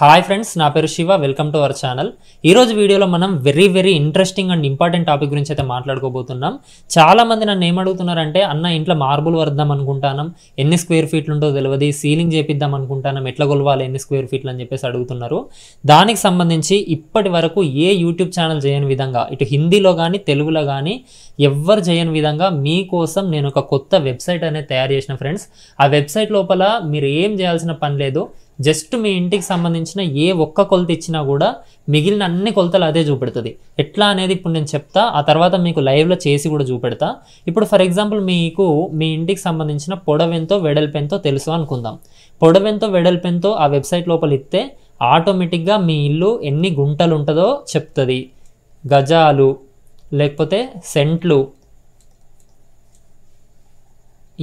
hi friends నా పేరు Shiva welcome to our channel ఈరోజు వీడియోలో మనం very very interesting and important topic గురించి అయితే మాట్లాడుకోబోతున్నాం చాలామంది నన్ను ఏమడుగుతున్నారంటే అన్న ఇంట్లో మార్బుల్ వద్దాం అనుకుంటాను ఎన్ని స్క్వేర్ ఫీట్లు ఉంటో తెలియదు సీలింగ్ చేపిద్దాం అనుకుంటాను ఎట్లా కొలవాలి ఎన్ని స్క్వేర్ ఫీట్లు అని చెప్పేసి అడుగుతున్నారు దానికి సంబంధించి ఇప్పటి వరకు ఏ యూట్యూబ్ ఛానల్ చేయని విధంగా ఇటు హిందీలో కానీ తెలుగులో కానీ ఎవ్వరు చేయని విధంగా మీకోసం నేను ఒక కొత్త వెబ్సైట్ అనేది తయారు చేసిన ఫ్రెండ్స్ ఆ వెబ్సైట్ లోపల మీరు ఏం చేయాల్సిన పని లేదు జస్ట్ మీ ఇంటికి సంబంధించిన ఏ ఒక్క కొలత ఇచ్చినా కూడా మిగిలిన అన్ని కొలతలు అదే చూపెడుతుంది ఎట్లా అనేది ఇప్పుడు నేను చెప్తా ఆ తర్వాత మీకు లైవ్లో చేసి కూడా చూపెడతా ఇప్పుడు ఫర్ ఎగ్జాంపుల్ మీకు మీ ఇంటికి సంబంధించిన పొడవెంతో వెడల్పెంతో తెలుసు అనుకుందాం పొడవెంతో వెడల్పెంతో ఆ వెబ్సైట్ లోపల ఇస్తే ఆటోమేటిక్గా మీ ఇల్లు ఎన్ని గుంటలు ఉంటుందో చెప్తుంది గజాలు లేకపోతే సెంట్లు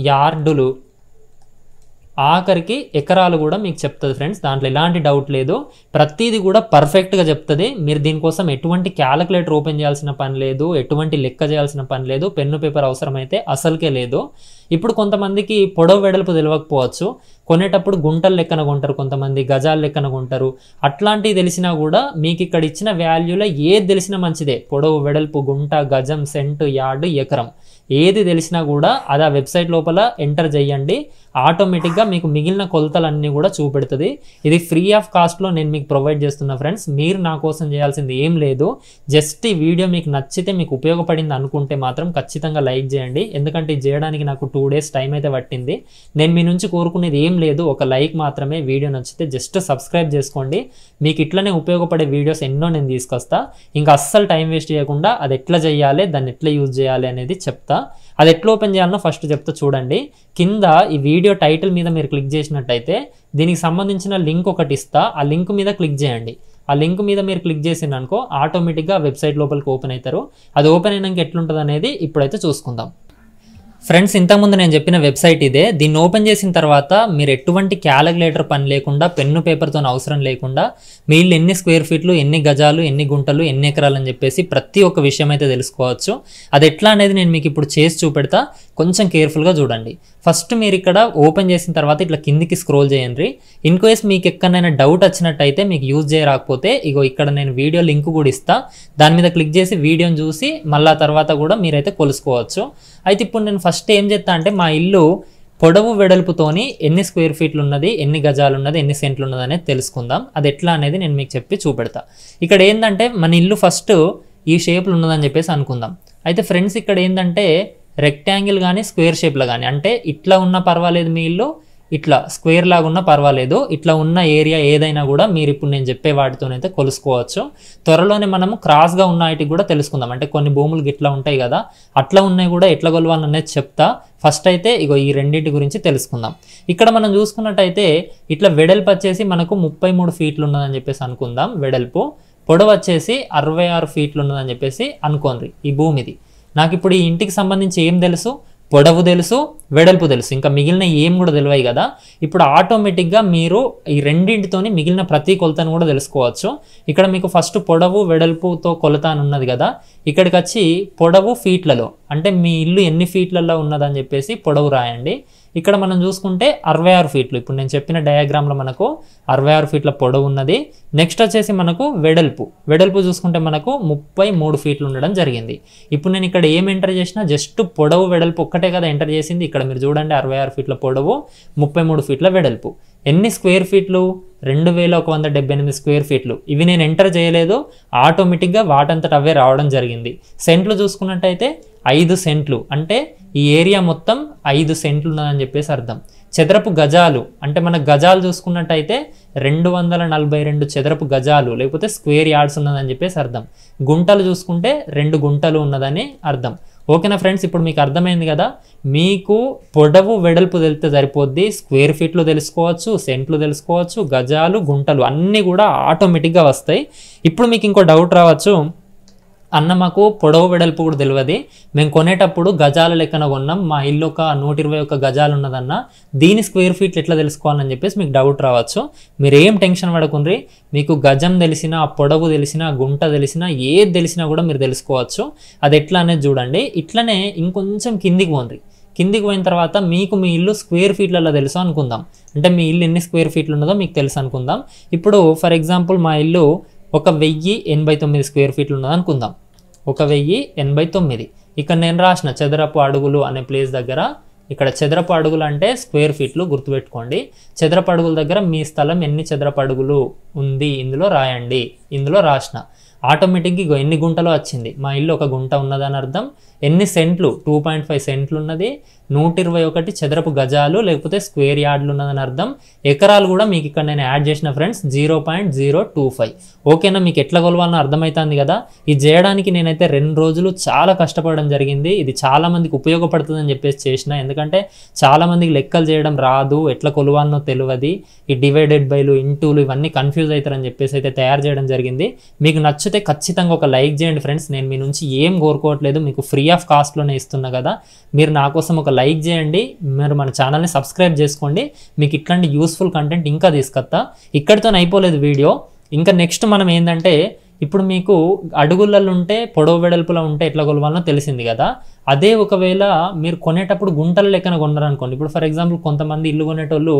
యార్డులు ఆఖరికి ఎకరాలు కూడా మీకు చెప్తుంది ఫ్రెండ్స్ దాంట్లో ఎలాంటి డౌట్ లేదు ప్రతిదీ కూడా పర్ఫెక్ట్గా చెప్తుంది మీరు దీనికోసం ఎటువంటి క్యాలకులేటర్ ఓపెన్ చేయాల్సిన పని లేదు ఎటువంటి లెక్క చేయాల్సిన పని లేదు పెన్ను పేపర్ అవసరమైతే అసలుకే లేదు ఇప్పుడు కొంతమందికి పొడవు వెడల్పు తెలియకపోవచ్చు కొనేటప్పుడు గుంటలు లెక్కన కొంటారు కొంతమంది గజాలు లెక్కన కొంటారు అట్లాంటివి తెలిసినా కూడా మీకు ఇక్కడ ఇచ్చిన వాల్యూలో ఏది తెలిసినా మంచిదే పొడవు వెడల్పు గుంట గజం సెంటు యార్డ్ ఎకరం ఏది తెలిసినా కూడా అది ఆ వెబ్సైట్ లోపల ఎంటర్ చేయండి ఆటోమేటిక్గా మీకు మిగిలిన కొలతలన్నీ కూడా చూపెడుతుంది ఇది ఫ్రీ ఆఫ్ కాస్ట్లో నేను మీకు ప్రొవైడ్ చేస్తున్న ఫ్రెండ్స్ మీరు నా కోసం చేయాల్సింది ఏం లేదు జస్ట్ ఈ వీడియో మీకు నచ్చితే మీకు ఉపయోగపడింది అనుకుంటే మాత్రం ఖచ్చితంగా లైక్ చేయండి ఎందుకంటే ఇది చేయడానికి నాకు టూ డేస్ టైం అయితే పట్టింది నేను మీ నుంచి కోరుకునేది ఏం లేదు ఒక లైక్ మాత్రమే వీడియో నచ్చితే జస్ట్ సబ్స్క్రైబ్ చేసుకోండి మీకు ఇట్లనే ఉపయోగపడే వీడియోస్ ఎన్నో నేను తీసుకొస్తా ఇంకా అస్సలు టైం వేస్ట్ చేయకుండా అది ఎట్లా చేయాలి దాన్ని ఎట్లా యూజ్ చేయాలి అనేది చెప్తా అది ఎట్లా ఓపెన్ చేయాలనో ఫస్ట్ చెప్తా చూడండి కింద ఈ వీడియో టైటిల్ మీద మీరు క్లిక్ చేసినట్టయితే దీనికి సంబంధించిన లింక్ ఒకటి ఇస్తా ఆ లింక్ మీద క్లిక్ చేయండి ఆ లింక్ మీద మీరు క్లిక్ చేసిననుకో అనుకో ఆటోమేటిక్గా వెబ్సైట్ లోపలికి ఓపెన్ అవుతారు అది ఓపెన్ అయినాక ఎట్లుంటుంది అనేది ఇప్పుడైతే చూసుకుందాం ఫ్రెండ్స్ ఇంతకుముందు నేను చెప్పిన వెబ్సైట్ ఇదే దీన్ని ఓపెన్ చేసిన తర్వాత మీరు ఎటువంటి క్యాలిక్యులేటర్ పని లేకుండా పెన్ను పేపర్తో అవసరం లేకుండా మీ ఇల్లు ఎన్ని స్క్వేర్ ఫీట్లు ఎన్ని గజాలు ఎన్ని గుంటలు ఎన్ని ఎకరాలు అని చెప్పేసి ప్రతి ఒక్క విషయం అయితే తెలుసుకోవచ్చు అది ఎట్లా అనేది నేను మీకు ఇప్పుడు చేసి చూపెడతా కొంచెం కేర్ఫుల్గా చూడండి ఫస్ట్ మీరు ఇక్కడ ఓపెన్ చేసిన తర్వాత ఇట్లా కిందికి స్క్రోల్ చేయండి ఇన్ కేస్ మీకు ఎక్కడైనా డౌట్ వచ్చినట్టయితే మీకు యూజ్ చేయరాకపోతే ఇగో ఇక్కడ నేను వీడియో లింక్ కూడా ఇస్తా దాని మీద క్లిక్ చేసి వీడియోని చూసి మళ్ళా తర్వాత కూడా మీరైతే కొలుసుకోవచ్చు అయితే ఇప్పుడు నేను ఫస్ట్ ఫస్ట్ ఏం చేస్తా అంటే మా ఇల్లు పొడవు వెడల్పుతోని ఎన్ని స్క్వేర్ ఫీట్లు ఉన్నది ఎన్ని గజాలు ఉన్నది ఎన్ని సెంట్లు ఉన్నది అనేది తెలుసుకుందాం అది ఎట్లా అనేది నేను మీకు చెప్పి చూపెడతా ఇక్కడ ఏంటంటే మన ఇల్లు ఫస్ట్ ఈ షేప్లు ఉన్నదని చెప్పేసి అనుకుందాం అయితే ఫ్రెండ్స్ ఇక్కడ ఏంటంటే రెక్టాంగిల్ కానీ స్క్వేర్ షేప్లో కానీ అంటే ఇట్లా ఉన్నా పర్వాలేదు మీ ఇల్లు ఇట్లా స్క్వేర్ లాగా ఉన్నా పర్వాలేదు ఇట్లా ఉన్న ఏరియా ఏదైనా కూడా మీరు ఇప్పుడు నేను చెప్పే వాటితోనైతే కొలుసుకోవచ్చు త్వరలోనే మనము క్రాస్గా ఉన్న వాటికి కూడా తెలుసుకుందాం అంటే కొన్ని భూములు ఇట్లా ఉంటాయి కదా అట్లా ఉన్నాయి కూడా ఎట్లా కొలవాలనేది చెప్తా ఫస్ట్ అయితే ఇగో ఈ రెండింటి గురించి తెలుసుకుందాం ఇక్కడ మనం చూసుకున్నట్టయితే ఇట్లా వెడల్పు వచ్చేసి మనకు ముప్పై మూడు ఫీట్లు ఉన్నదని చెప్పేసి అనుకుందాం వెడల్పు పొడవు వచ్చేసి అరవై ఆరు ఫీట్లు ఉన్నదని చెప్పేసి అనుకోండి ఈ భూమిది నాకు ఇప్పుడు ఈ ఇంటికి సంబంధించి ఏం తెలుసు పొడవు తెలుసు వెడల్పు తెలుసు ఇంకా మిగిలిన ఏం కూడా తెలివాయి కదా ఇప్పుడు ఆటోమేటిక్గా మీరు ఈ రెండింటితోని మిగిలిన ప్రతి కొలతను కూడా తెలుసుకోవచ్చు ఇక్కడ మీకు ఫస్ట్ పొడవు వెడల్పుతో కొలత అని ఉన్నది కదా ఇక్కడికి వచ్చి పొడవు ఫీట్లలో అంటే మీ ఇల్లు ఎన్ని ఫీట్లలో ఉన్నదని చెప్పేసి పొడవు రాయండి ఇక్కడ మనం చూసుకుంటే అరవై ఆరు ఫీట్లు ఇప్పుడు నేను చెప్పిన డయాగ్రామ్లో మనకు అరవై ఆరు ఫీట్ల పొడవు ఉన్నది నెక్స్ట్ వచ్చేసి మనకు వెడల్పు వెడల్పు చూసుకుంటే మనకు ముప్పై మూడు ఫీట్లు ఉండడం జరిగింది ఇప్పుడు నేను ఇక్కడ ఏం ఎంటర్ చేసినా జస్ట్ పొడవు వెడల్పు ఒక్కటే కదా ఎంటర్ చేసింది ఇక్కడ మీరు చూడండి అరవై ఆరు ఫీట్ల పొడవు ముప్పై మూడు ఫీట్ల వెడల్పు ఎన్ని స్క్వేర్ ఫీట్లు రెండు వేల ఒక వంద డెబ్బై ఎనిమిది స్క్వేర్ ఫీట్లు ఇవి నేను ఎంటర్ చేయలేదు ఆటోమేటిక్గా వాటంతట అవే రావడం జరిగింది సెంట్లు చూసుకున్నట్టయితే ఐదు సెంట్లు అంటే ఈ ఏరియా మొత్తం ఐదు సెంట్లు ఉన్నదని చెప్పేసి అర్థం చదరపు గజాలు అంటే మన గజాలు చూసుకున్నట్టయితే రెండు వందల నలభై రెండు చదరపు గజాలు లేకపోతే స్క్వేర్ యార్డ్స్ ఉన్నదని చెప్పేసి అర్థం గుంటలు చూసుకుంటే రెండు గుంటలు ఉన్నదని అర్థం ఓకేనా ఫ్రెండ్స్ ఇప్పుడు మీకు అర్థమైంది కదా మీకు పొడవు వెడల్పు తెలితే సరిపోద్ది స్క్వేర్ ఫీట్లు తెలుసుకోవచ్చు సెంట్లు తెలుసుకోవచ్చు గజాలు గుంటలు అన్నీ కూడా ఆటోమేటిక్గా వస్తాయి ఇప్పుడు మీకు ఇంకో డౌట్ రావచ్చు అన్న మాకు పొడవు వెడల్పు కూడా తెలియదు మేము కొనేటప్పుడు గజాల లెక్కన కొన్నాం మా ఇల్లు ఒక నూట ఇరవై ఒక గజాలు ఉన్నదన్న దీని స్క్వేర్ ఫీట్ ఎట్లా తెలుసుకోవాలని చెప్పేసి మీకు డౌట్ రావచ్చు మీరు ఏం టెన్షన్ పడకుండ్రి మీకు గజం తెలిసిన పొడవు తెలిసిన గుంట తెలిసిన ఏది తెలిసినా కూడా మీరు తెలుసుకోవచ్చు అది ఎట్లా అనేది చూడండి ఇట్లనే ఇంకొంచెం కిందికి పోండి కిందికి పోయిన తర్వాత మీకు మీ ఇల్లు స్క్వేర్ ఫీట్లలో తెలుసు అనుకుందాం అంటే మీ ఇల్లు ఎన్ని స్క్వేర్ ఫీట్లు ఉన్నదో మీకు తెలుసు అనుకుందాం ఇప్పుడు ఫర్ ఎగ్జాంపుల్ మా ఇల్లు ఒక వెయ్యి ఎనభై తొమ్మిది స్క్వేర్ ఫీట్లు ఉన్నది అనుకుందాం ఒక వెయ్యి ఎనభై తొమ్మిది ఇక్కడ నేను రాసిన చదరపు అడుగులు అనే ప్లేస్ దగ్గర ఇక్కడ చదరపు అడుగులు అంటే స్క్వేర్ ఫీట్లు గుర్తుపెట్టుకోండి చదరపు అడుగుల దగ్గర మీ స్థలం ఎన్ని చదరపు అడుగులు ఉంది ఇందులో రాయండి ఇందులో రాసిన ఆటోమేటిక్గా ఎన్ని గుంటలో వచ్చింది మా ఇల్లు ఒక గుంట ఉన్నదని అర్థం ఎన్ని సెంట్లు టూ పాయింట్ ఫైవ్ సెంట్లు ఉన్నది నూట ఇరవై ఒకటి చదరపు గజాలు లేకపోతే స్క్వేర్ యార్డ్లు ఉన్నదని అర్థం ఎకరాలు కూడా మీకు ఇక్కడ నేను యాడ్ చేసిన friends zero point zero two five ఓకేనా మీకు ఎట్లా కొలవాలని అర్థమవుతుంది కదా ఇది చేయడానికి నేనైతే రెండు రోజులు చాలా కష్టపడడం జరిగింది ఇది చాలామందికి ఉపయోగపడుతుందని చెప్పేసి చేసిన ఎందుకంటే చాలామందికి లెక్కలు చేయడం రాదు ఎట్లా కొలవాలనో తెలియదు ఈ డివైడెడ్ బైలు ఇంటూలు ఇవన్నీ కన్ఫ్యూజ్ అవుతారని చెప్పేసి అయితే తయారు చేయడం జరిగింది మీకు నచ్చు నచ్చితే ఖచ్చితంగా ఒక లైక్ చేయండి ఫ్రెండ్స్ నేను మీ నుంచి ఏం కోరుకోవట్లేదు మీకు ఫ్రీ ఆఫ్ కాస్ట్లోనే ఇస్తున్నా కదా మీరు నా కోసం ఒక లైక్ చేయండి మీరు మన ఛానల్ని సబ్స్క్రైబ్ చేసుకోండి మీకు ఇట్లాంటి యూస్ఫుల్ కంటెంట్ ఇంకా తీసుకొస్తా ఇక్కడితో అయిపోలేదు వీడియో ఇంకా నెక్స్ట్ మనం ఏంటంటే ఇప్పుడు మీకు అడుగులలో ఉంటే పొడవు వెడల్పులో ఉంటే ఎట్లా కొలవాలో తెలిసింది కదా అదే ఒకవేళ మీరు కొనేటప్పుడు గుంటల లెక్కన కొన్నారనుకోండి ఇప్పుడు ఫర్ ఎగ్జాంపుల్ కొంతమంది ఇల్లు కొనేటోళ్ళు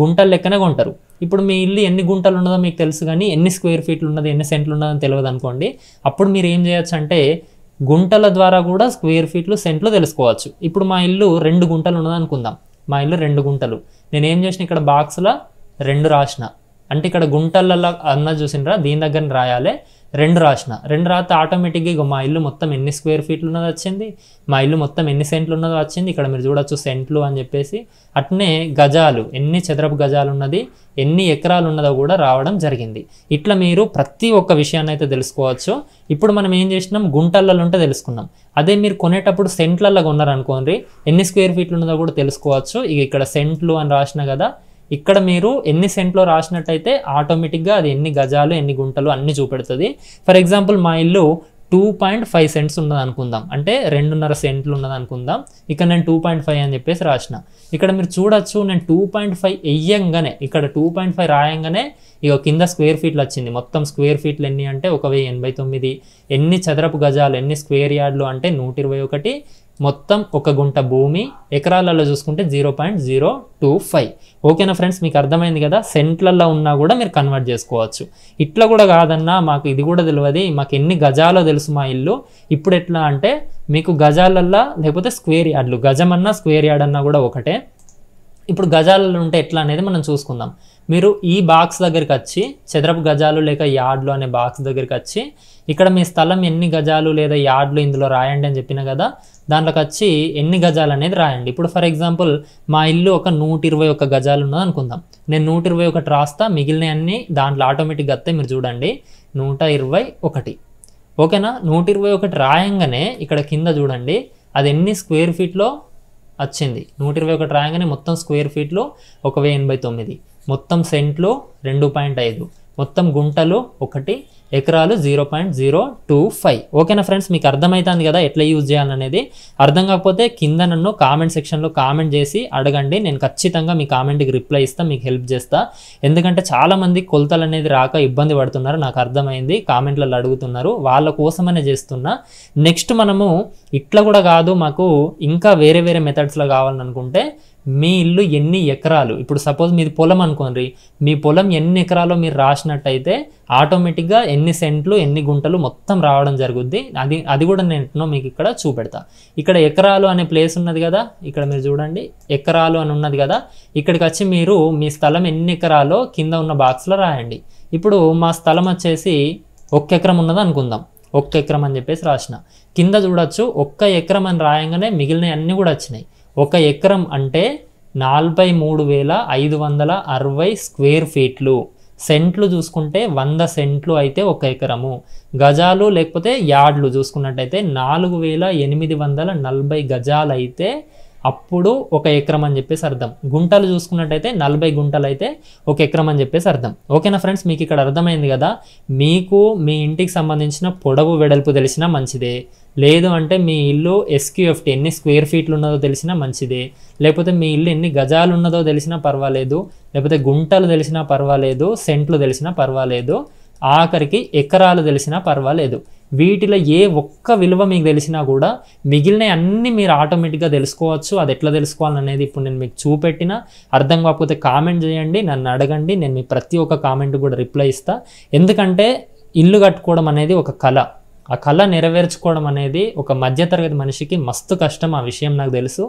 గుంటల లెక్కన కొంటారు ఇప్పుడు మీ ఇల్లు ఎన్ని గుంటలు ఉన్నదో మీకు తెలుసు కానీ ఎన్ని స్క్వేర్ ఫీట్లు ఉన్నది ఎన్ని సెంట్లు ఉన్నదని తెలియదు అనుకోండి అప్పుడు మీరు ఏం చేయొచ్చు అంటే గుంటల ద్వారా కూడా స్క్వేర్ ఫీట్లు సెంట్లు తెలుసుకోవచ్చు ఇప్పుడు మా ఇల్లు రెండు గుంటలు ఉన్నదనుకుందాం అనుకుందాం మా ఇల్లు రెండు గుంటలు నేను ఏం చేసిన ఇక్కడ బాక్స్లో రెండు రాసిన అంటే ఇక్కడ గుంటలలో అన్న చూసినరా దీని దగ్గర రాయాలి రెండు రాసిన రెండు రాత ఆటోమేటిక్గా ఇక మా ఇల్లు మొత్తం ఎన్ని స్క్వేర్ ఫీట్లు ఉన్నది వచ్చింది మా ఇల్లు మొత్తం ఎన్ని సెంట్లు ఉన్నదో వచ్చింది ఇక్కడ మీరు చూడొచ్చు సెంట్లు అని చెప్పేసి అట్నే గజాలు ఎన్ని చదరపు గజాలు ఉన్నది ఎన్ని ఎకరాలు ఉన్నదో కూడా రావడం జరిగింది ఇట్లా మీరు ప్రతి ఒక్క విషయాన్ని అయితే తెలుసుకోవచ్చు ఇప్పుడు మనం ఏం చేసినాం గుంటలలో ఉంటే తెలుసుకున్నాం అదే మీరు కొనేటప్పుడు సెంట్లలో కొన్నారనుకోండి ఎన్ని స్క్వేర్ ఫీట్లు ఉన్నదో కూడా తెలుసుకోవచ్చు ఇక ఇక్కడ సెంట్లు అని రాసిన కదా ఇక్కడ మీరు ఎన్ని సెంట్లో రాసినట్టయితే ఆటోమేటిక్గా అది ఎన్ని గజాలు ఎన్ని గుంటలు అన్ని చూపెడుతుంది ఫర్ ఎగ్జాంపుల్ మా ఇల్లు టూ పాయింట్ ఫైవ్ సెంట్స్ ఉన్నది అనుకుందాం అంటే రెండున్నర సెంట్లు ఉన్నది అనుకుందాం ఇక్కడ నేను టూ పాయింట్ ఫైవ్ అని చెప్పేసి రాసిన ఇక్కడ మీరు చూడొచ్చు నేను టూ పాయింట్ ఫైవ్ వెయ్యంగానే ఇక్కడ టూ పాయింట్ ఫైవ్ రాయంగానే ఇక కింద స్క్వేర్ ఫీట్లు వచ్చింది మొత్తం స్క్వేర్ ఫీట్లు ఎన్ని అంటే ఒక వెయ్యి ఎనభై తొమ్మిది ఎన్ని చదరపు గజాలు ఎన్ని స్క్వేర్ యార్డ్లు అంటే నూట ఇరవై ఒకటి మొత్తం ఒక గుంట భూమి ఎకరాలలో చూసుకుంటే zero point zero two five ఓకేనా ఫ్రెండ్స్ మీకు అర్థమైంది కదా సెంట్లలో ఉన్నా కూడా మీరు కన్వర్ట్ చేసుకోవచ్చు ఇట్లా కూడా కాదన్నా మాకు ఇది కూడా తెలియదు మాకు ఎన్ని గజాలో తెలుసు మా ఇల్లు ఇప్పుడు ఎట్లా అంటే మీకు గజాలల్లో లేకపోతే స్క్వేర్ యార్డ్లు గజం అన్నా స్క్వేర్ యార్డ్ అన్నా కూడా ఒకటే ఇప్పుడు గజాలలో ఉంటే ఎట్లా అనేది మనం చూసుకుందాం మీరు ఈ బాక్స్ దగ్గరికి వచ్చి చదరపు గజాలు లేక యార్డ్లు అనే బాక్స్ దగ్గరికి వచ్చి ఇక్కడ మీ స్థలం ఎన్ని గజాలు లేదా యార్డ్లు ఇందులో రాయండి అని చెప్పిన కదా దాంట్లోకి వచ్చి ఎన్ని గజాలు అనేది రాయండి ఇప్పుడు ఫర్ ఎగ్జాంపుల్ మా ఇల్లు ఒక నూట ఇరవై ఒక్క గజాలు ఉన్నది అనుకుందాం నేను నూట ఇరవై ఒకటి రాస్తా మిగిలినవి అన్ని దాంట్లో ఆటోమేటిక్గా వస్తే మీరు చూడండి నూట ఇరవై ఒకటి ఓకేనా నూట ఇరవై ఒకటి రాయంగానే ఇక్కడ కింద చూడండి అది ఎన్ని స్క్వేర్ ఫీట్లో వచ్చింది నూట ఇరవై ఒకటి రాయంగానే మొత్తం స్క్వేర్ ఫీట్లో ఒక వెయ్యి ఎనభై తొమ్మిది మొత్తం సెంట్లు రెండు పాయింట్ ఐదు మొత్తం గుంటలు ఒకటి ఎకరాలు zero point zero two five ఓకేనా ఫ్రెండ్స్ మీకు అర్థమవుతుంది కదా ఎట్లా యూజ్ చేయాలనేది అర్థం కాకపోతే కింద నన్ను కామెంట్ సెక్షన్లో కామెంట్ చేసి అడగండి నేను ఖచ్చితంగా మీ కామెంట్కి రిప్లై ఇస్తాను మీకు హెల్ప్ చేస్తా ఎందుకంటే చాలామంది కొలతలు అనేది రాక ఇబ్బంది పడుతున్నారు నాకు అర్థమైంది కామెంట్లలో అడుగుతున్నారు వాళ్ళ కోసమనే చేస్తున్నా నెక్స్ట్ మనము ఇట్లా కూడా కాదు మాకు ఇంకా వేరే వేరే మెథడ్స్లో కావాలనుకుంటే మీ ఇల్లు ఎన్ని ఎకరాలు ఇప్పుడు సపోజ్ మీది పొలం అనుకోండి మీ పొలం ఎన్ని ఎకరాలు మీరు రాసినట్టయితే ఆటోమేటిక్గా ఎన్ని సెంట్లు ఎన్ని గుంటలు మొత్తం రావడం జరుగుద్ది అది అది కూడా నేను మీకు ఇక్కడ చూపెడతా ఇక్కడ ఎకరాలు అనే ప్లేస్ ఉన్నది కదా ఇక్కడ మీరు చూడండి ఎకరాలు అని ఉన్నది కదా ఇక్కడికి వచ్చి మీరు మీ స్థలం ఎన్ని ఎకరాలో కింద ఉన్న బాక్స్లో రాయండి ఇప్పుడు మా స్థలం వచ్చేసి ఒక్క ఎకరం ఉన్నది అనుకుందాం ఒక్క ఎకరం అని చెప్పేసి రాసిన కింద చూడొచ్చు ఒక్క ఎకరం అని రాయంగానే మిగిలిన అన్నీ కూడా వచ్చినాయి ఒక ఎకరం అంటే నలభై మూడు వేల ఐదు వందల అరవై స్క్వేర్ ఫీట్లు సెంట్లు చూసుకుంటే వంద సెంట్లు అయితే ఒక ఎకరము గజాలు లేకపోతే యార్డ్లు చూసుకున్నట్టయితే నాలుగు వేల ఎనిమిది వందల నలభై గజాలు అయితే అప్పుడు ఒక ఎకరం అని చెప్పేసి అర్థం గుంటలు చూసుకున్నట్టయితే నలభై గుంటలు అయితే ఒక ఎకరం అని చెప్పేసి అర్థం ఓకేనా ఫ్రెండ్స్ మీకు ఇక్కడ అర్థమైంది కదా మీకు మీ ఇంటికి సంబంధించిన పొడవు వెడల్పు తెలిసినా మంచిదే లేదు అంటే మీ ఇల్లు ఎస్క్యూఎఫ్టీ ఎన్ని స్క్వేర్ ఫీట్లు ఉన్నదో తెలిసినా మంచిదే లేకపోతే మీ ఇల్లు ఎన్ని గజాలు ఉన్నదో తెలిసినా పర్వాలేదు లేకపోతే గుంటలు తెలిసినా పర్వాలేదు సెంట్లు తెలిసినా పర్వాలేదు ఆఖరికి ఎకరాలు తెలిసినా పర్వాలేదు వీటిలో ఏ ఒక్క విలువ మీకు తెలిసినా కూడా మిగిలిన అన్నీ మీరు ఆటోమేటిక్గా తెలుసుకోవచ్చు అది ఎట్లా తెలుసుకోవాలనేది ఇప్పుడు నేను మీకు చూపెట్టిన అర్థం కాకపోతే కామెంట్ చేయండి నన్ను అడగండి నేను మీ ప్రతి ఒక్క కామెంట్ కూడా రిప్లై ఇస్తాను ఎందుకంటే ఇల్లు కట్టుకోవడం అనేది ఒక కళ ఆ కళ నెరవేర్చుకోవడం అనేది ఒక మధ్యతరగతి మనిషికి మస్తు కష్టం ఆ విషయం నాకు తెలుసు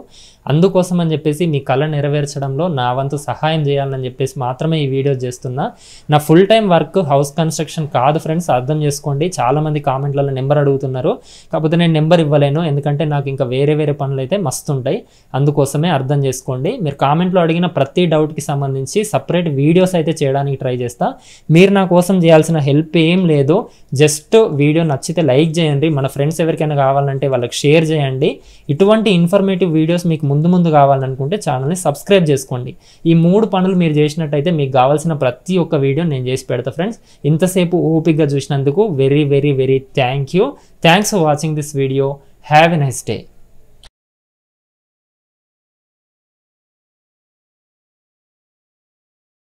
అందుకోసం అని చెప్పేసి మీ కళ నెరవేర్చడంలో నా వంతు సహాయం చేయాలని చెప్పేసి మాత్రమే ఈ వీడియో చేస్తున్నా నా full time work house construction కాదు ఫ్రెండ్స్ అర్థం చేసుకోండి చాలామంది కామెంట్లలో నెంబర్ అడుగుతున్నారు కాకపోతే నేను నెంబర్ ఇవ్వలేను ఎందుకంటే నాకు ఇంకా వేరే వేరే పనులు అయితే మస్తు ఉంటాయి అందుకోసమే అర్థం చేసుకోండి మీరు కామెంట్లో అడిగిన ప్రతి డౌట్కి సంబంధించి సపరేట్ వీడియోస్ అయితే చేయడానికి ట్రై చేస్తా మీరు నా కోసం చేయాల్సిన హెల్ప్ ఏం లేదు జస్ట్ వీడియో నచ్చితే లైక్ చేయండి మన ఫ్రెండ్స్ ఎవరికైనా కావాలంటే వాళ్ళకి షేర్ చేయండి ఇటువంటి ఇన్ఫర్మేటివ్ వీడియోస్ మీకు ముందు ముందు కావాలనుకుంటే ఛానల్ని సబ్స్క్రైబ్ చేసుకోండి ఈ మూడు పనులు మీరు చేసినట్టయితే మీకు కావాల్సిన ప్రతి ఒక్క వీడియో నేను చేసి పెడతా ఫ్రెండ్స్ ఇంతసేపు ఓపిక్గా చూసినందుకు very very very thank you thanks for watching this video have a nice day